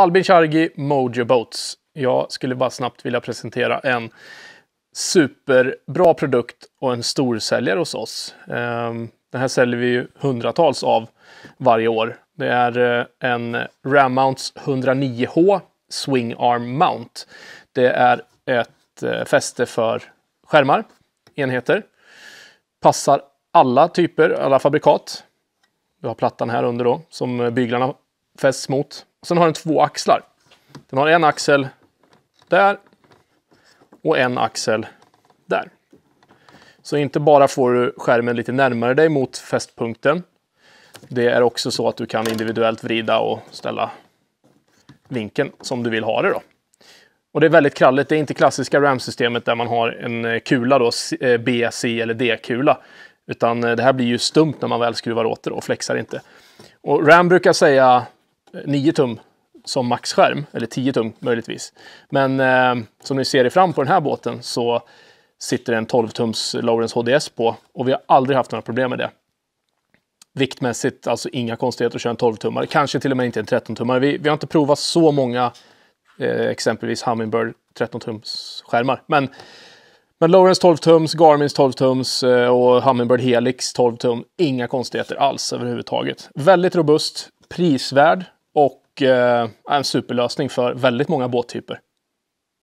Albin Chargi, Mojo Boats. Jag skulle bara snabbt vilja presentera en superbra produkt och en storsäljare hos oss. Ehm, Den här säljer vi ju hundratals av varje år. Det är eh, en Ram Mounts 109H Swing Arm Mount. Det är ett eh, fäste för skärmar, enheter. Passar alla typer, alla fabrikat. Du har plattan här under då, som byglarna fästs mot. Sen har den två axlar. Den har en axel där och en axel där. Så inte bara får du skärmen lite närmare dig mot fästpunkten. Det är också så att du kan individuellt vrida och ställa vinkeln som du vill ha det då. Och det är väldigt kralligt. Det är inte klassiska RAM-systemet där man har en eh, kula då, eh, B, C eller D-kula. Utan eh, det här blir ju stumt när man väl skruvar åt det och flexar inte. Och RAM brukar säga 9 tum som maxskärm, eller 10 tum möjligtvis. Men eh, som ni ser i fram på den här båten så sitter det en 12 tums Lawrence HDS på och vi har aldrig haft några problem med det. Viktmässigt alltså inga konstigheter att köra en 12-tummare, kanske till och med inte en 13-tummare. Vi, vi, har inte provat så många eh, exempelvis Hummingbird 13-tums skärmar. Men, men Lawrence 12-tums, Garmin 12-tums eh, och Hummingbird Helix 12-tum, inga konstigheter alls överhuvudtaget. Väldigt robust, prisvärd och eh, en superlösning för väldigt många båttyper.